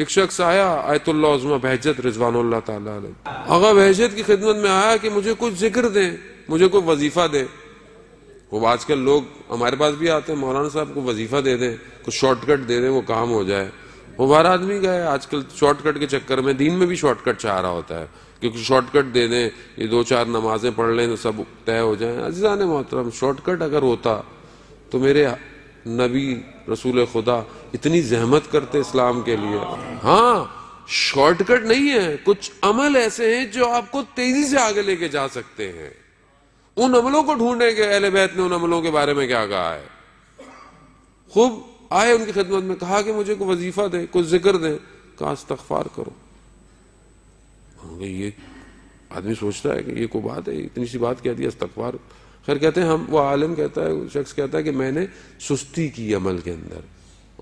एक शख्स आया आयतुल्लाजमा बहजत रिजवान आगा बहजत की खिदमत में आया कि मुझे कुछ जिक्र दें मुझे कोई वजीफा दे वो आजकल लोग हमारे पास भी आते हैं मौलाना साहब को वजीफा दे दें कुछ शॉर्टकट दे दें वो काम हो जाए वो बाहर आदमी गए आजकल शॉर्टकट के चक्कर में दिन में भी शॉर्टकट चाह रहा होता है कि कुछ शॉर्टकट दे दें ये दो चार नमाजें पढ़ लें तो सब तय हो जाए अजीजा ने मोहतरम शॉर्टकट अगर होता तो मेरे नबी रसूल खुदा इतनी जहमत करते इस्लाम के लिए हाँ शॉर्टकट नहीं है कुछ अमल ऐसे हैं जो आपको तेजी से आगे लेके जा सकते हैं उन अमलों को ढूंढने के अहले बैत ने उन अमलों के बारे में क्या कहा है खूब आए उनकी खिदमत में कहा कि मुझे कोई वजीफा दे कुछ जिक्र दे कहा इस्तफार करो हाँ, ये आदमी सोचता है कि ये कोई बात है इतनी सी बात कह दी इस्तफार खैर कहते हैं हम वो आलम कहता है शख्स कहता है कि मैंने सुस्ती की अमल के अंदर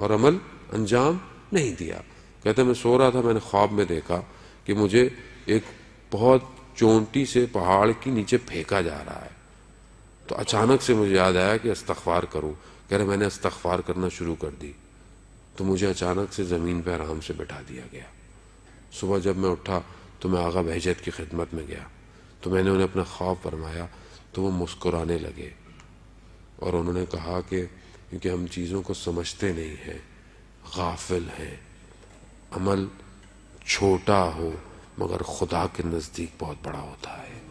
और अमल अंजाम नहीं दिया कहते मैं सो रहा था मैंने ख्वाब में देखा कि मुझे एक बहुत चोंटी से पहाड़ के नीचे फेंका जा रहा है तो अचानक से मुझे याद आया कि अस्तखबार करूँ कह रहे मैंने अस्तखबार करना शुरू कर दी तो मुझे अचानक से ज़मीन पर आराम से बैठा दिया गया सुबह जब मैं उठा तो मैं आगा बहजत की खिदमत में गया तो मैंने उन्हें अपना ख्वाब फरमाया तो वो मुस्कुराने लगे और उन्होंने कहा कि क्योंकि हम चीज़ों को समझते नहीं हैं गाफिल हैं अमल छोटा हो मगर खुदा के नज़दीक बहुत बड़ा होता है